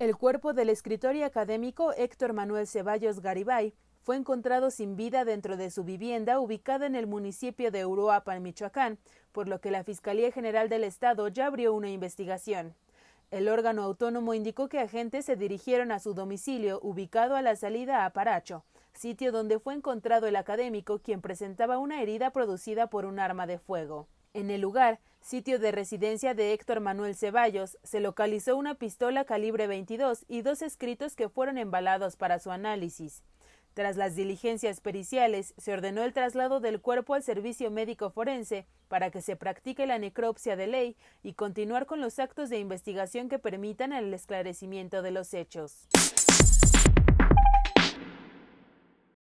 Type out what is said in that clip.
El cuerpo del escritor y académico Héctor Manuel Ceballos Garibay fue encontrado sin vida dentro de su vivienda ubicada en el municipio de Uruapan, Michoacán, por lo que la Fiscalía General del Estado ya abrió una investigación. El órgano autónomo indicó que agentes se dirigieron a su domicilio ubicado a la salida a Paracho, sitio donde fue encontrado el académico quien presentaba una herida producida por un arma de fuego. En el lugar, sitio de residencia de Héctor Manuel Ceballos, se localizó una pistola calibre 22 y dos escritos que fueron embalados para su análisis. Tras las diligencias periciales, se ordenó el traslado del cuerpo al servicio médico forense para que se practique la necropsia de ley y continuar con los actos de investigación que permitan el esclarecimiento de los hechos.